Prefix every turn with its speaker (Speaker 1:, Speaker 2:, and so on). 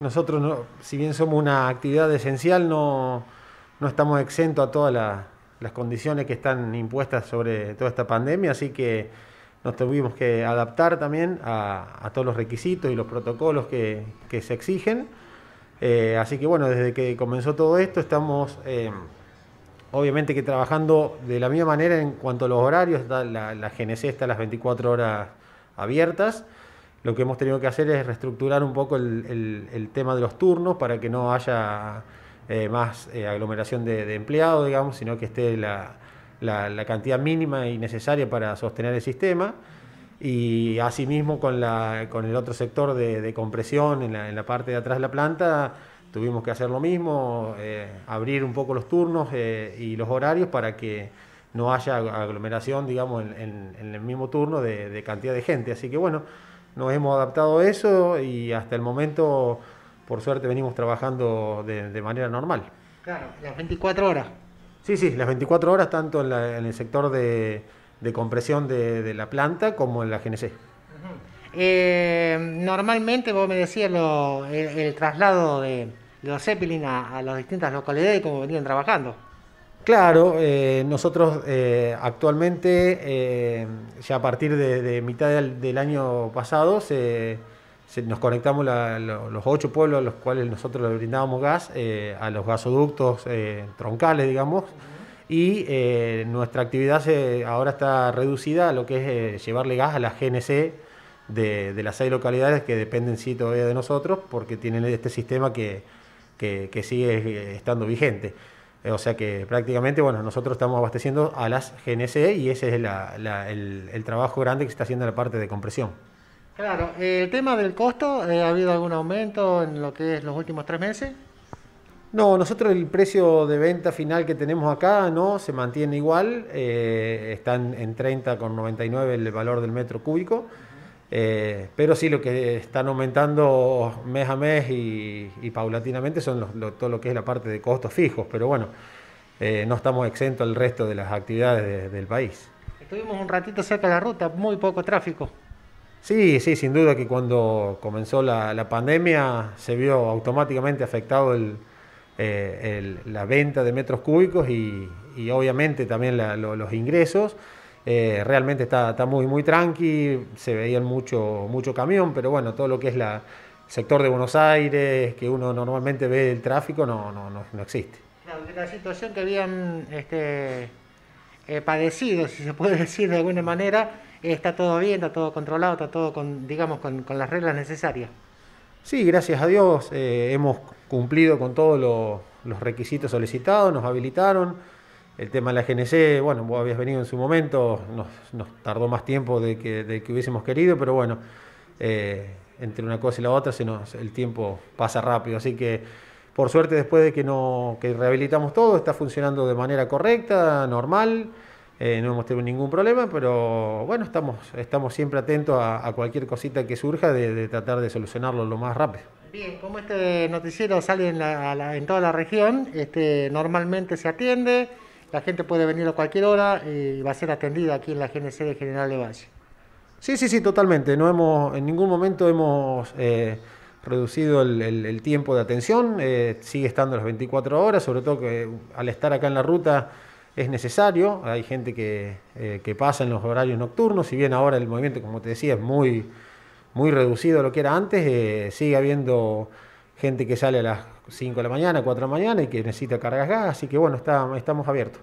Speaker 1: Nosotros, si bien somos una actividad esencial, no, estamos exentos a todas las condiciones que están impuestas sobre toda esta pandemia, así que nos tuvimos que adaptar también a, todos los requisitos y los protocolos que, se exigen. Eh, así que bueno, desde que comenzó todo esto estamos eh, obviamente que trabajando de la misma manera en cuanto a los horarios, la, la GNC está a las 24 horas abiertas lo que hemos tenido que hacer es reestructurar un poco el, el, tema de los turnos para que no haya eh, más eh, aglomeración de, empleados, digamos, sino que esté la, la, cantidad mínima y necesaria para sostener el sistema. Y asimismo con, la, con el otro sector de, compresión en la, en la, parte de atrás de la planta, tuvimos que hacer lo mismo, eh, abrir un poco los turnos y los horarios para que no haya aglomeración, digamos, en, el mismo turno de, de cantidad de gente. Así que bueno, nos hemos adaptado a eso y hasta el momento, por suerte, venimos trabajando de, manera normal.
Speaker 2: Claro, las 24 horas.
Speaker 1: Sí, sí, las 24 horas, tanto en, el sector de, compresión de, la planta como en la GNC.
Speaker 2: Eh, normalmente, vos me decías el, traslado de los Zeppelin a, a las distintas localidades y cómo venían trabajando.
Speaker 1: Claro, eh, nosotros eh, actualmente, eh, ya a partir de, mitad del, año pasado, nos conectamos los ocho pueblos a los cuales nosotros le brindábamos gas, a los gasoductos troncales, digamos, y nuestra actividad ahora está reducida a lo que es llevarle gas a la GNC de, las seis localidades que dependen sí todavía de nosotros, porque tienen este sistema que sigue estando vigente. Eh, o sea que prácticamente, bueno, nosotros estamos abasteciendo a las GNC e y ese es el, trabajo grande que se está haciendo en la parte de compresión.
Speaker 2: Claro, eh, el tema del costo, eh, ¿ha habido algún aumento en lo que es los últimos tres meses? No, nosotros el precio de venta final que tenemos
Speaker 1: acá no se mantiene igual, están en 30,99 el valor del metro cúbico. Eh, pero sí, lo que están aumentando mes a mes y, paulatinamente son todo lo que es la parte de costos fijos, pero bueno, eh, no estamos exentos al resto de las actividades del país.
Speaker 2: Estuvimos un ratito cerca de la ruta, muy poco tráfico.
Speaker 1: Sí, sí, sin duda que cuando comenzó la, pandemia se vio automáticamente afectado eh, la venta de metros cúbicos y, obviamente también los ingresos. Eh, realmente está, está, muy, muy tranqui, se veían mucho, mucho camión, pero bueno, todo lo que es la sector de Buenos Aires, que uno normalmente ve el tráfico, no, no, no, existe.
Speaker 2: la situación que habían este, eh, padecido, si se puede decir de alguna manera, está todo bien, está todo controlado, está todo con, digamos, con, con las reglas necesarias.
Speaker 1: Sí, gracias a Dios eh, hemos cumplido con todos los requisitos solicitados, nos habilitaron el tema de la GNC, bueno, vos habías venido en su momento, nos, tardó más tiempo de que, hubiésemos querido, pero bueno, eh, entre una cosa y la otra sino el tiempo pasa rápido. Así que, por suerte, después de que, no, rehabilitamos todo, está funcionando de manera correcta, normal, eh, no hemos tenido ningún problema, pero bueno, estamos, estamos siempre atentos a, cualquier cosita que surja de, tratar de solucionarlo lo más rápido.
Speaker 2: Bien, como este noticiero sale en, toda la región, este, normalmente se atiende, la gente puede venir a cualquier hora y va a ser atendida aquí en la GNC de General de Valle.
Speaker 1: Sí, sí, sí, totalmente. No hemos, en ningún momento hemos eh, reducido el, tiempo de atención. Eh, sigue estando las 24 horas, sobre todo que al estar acá en la ruta es necesario. Hay gente eh, que, pasa en los horarios nocturnos, si bien ahora el movimiento, como te decía, es muy, muy reducido a lo que era antes, sigue habiendo gente que sale a las 5 de la mañana, 4 de la mañana y que necesita cargas gas, así que bueno, está, estamos abiertos.